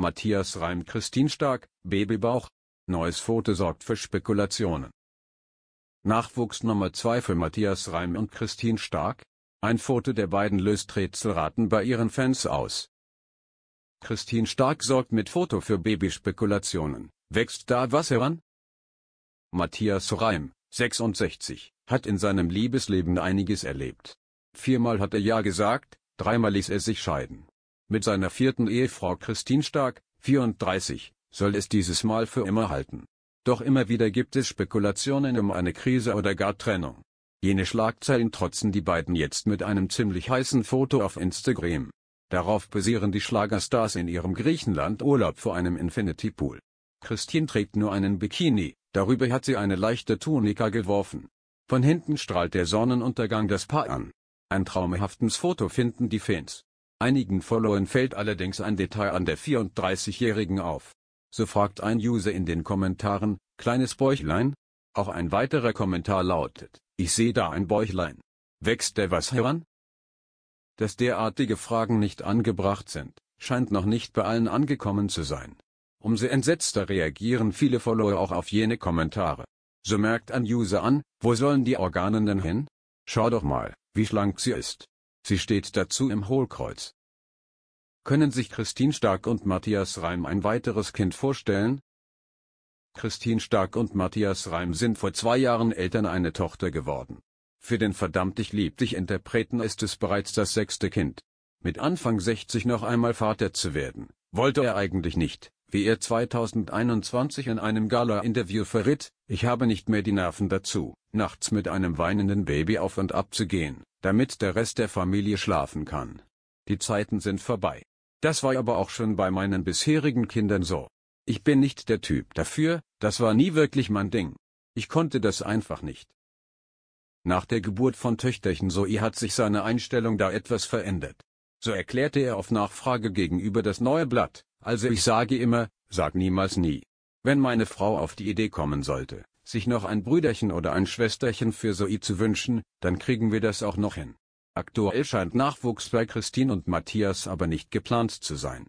Matthias Reim Christine Stark, Babybauch. Neues Foto sorgt für Spekulationen. Nachwuchs Nummer 2 für Matthias Reim und Christine Stark? Ein Foto der beiden löst Rätselraten bei ihren Fans aus. Christine Stark sorgt mit Foto für Babyspekulationen. Wächst da was heran? Matthias Reim, 66, hat in seinem Liebesleben einiges erlebt. Viermal hat er Ja gesagt, dreimal ließ er sich scheiden. Mit seiner vierten Ehefrau Christine Stark, 34, soll es dieses Mal für immer halten. Doch immer wieder gibt es Spekulationen um eine Krise oder gar Trennung. Jene Schlagzeilen trotzen die beiden jetzt mit einem ziemlich heißen Foto auf Instagram. Darauf basieren die Schlagerstars in ihrem Griechenland-Urlaub vor einem Infinity Pool. Christine trägt nur einen Bikini, darüber hat sie eine leichte Tunika geworfen. Von hinten strahlt der Sonnenuntergang das Paar an. Ein traumhaftes Foto finden die Fans. Einigen Followern fällt allerdings ein Detail an der 34-Jährigen auf. So fragt ein User in den Kommentaren, kleines Bäuchlein? Auch ein weiterer Kommentar lautet, ich sehe da ein Bäuchlein. Wächst der was heran? Dass derartige Fragen nicht angebracht sind, scheint noch nicht bei allen angekommen zu sein. Umso entsetzter reagieren viele Follower auch auf jene Kommentare. So merkt ein User an, wo sollen die Organen denn hin? Schau doch mal, wie schlank sie ist. Sie steht dazu im Hohlkreuz. Können sich Christine Stark und Matthias Reim ein weiteres Kind vorstellen? Christine Stark und Matthias Reim sind vor zwei Jahren Eltern eine Tochter geworden. Für den verdammt ich lieb dich Interpreten ist es bereits das sechste Kind. Mit Anfang 60 noch einmal Vater zu werden, wollte er eigentlich nicht, wie er 2021 in einem Gala-Interview verritt, ich habe nicht mehr die Nerven dazu, nachts mit einem weinenden Baby auf und ab zu gehen, damit der Rest der Familie schlafen kann. Die Zeiten sind vorbei. Das war aber auch schon bei meinen bisherigen Kindern so. Ich bin nicht der Typ dafür, das war nie wirklich mein Ding. Ich konnte das einfach nicht. Nach der Geburt von Töchterchen Zoe hat sich seine Einstellung da etwas verändert. So erklärte er auf Nachfrage gegenüber das neue Blatt, also ich sage immer, sag niemals nie. Wenn meine Frau auf die Idee kommen sollte, sich noch ein Brüderchen oder ein Schwesterchen für Zoe zu wünschen, dann kriegen wir das auch noch hin. Aktuell scheint Nachwuchs bei Christine und Matthias aber nicht geplant zu sein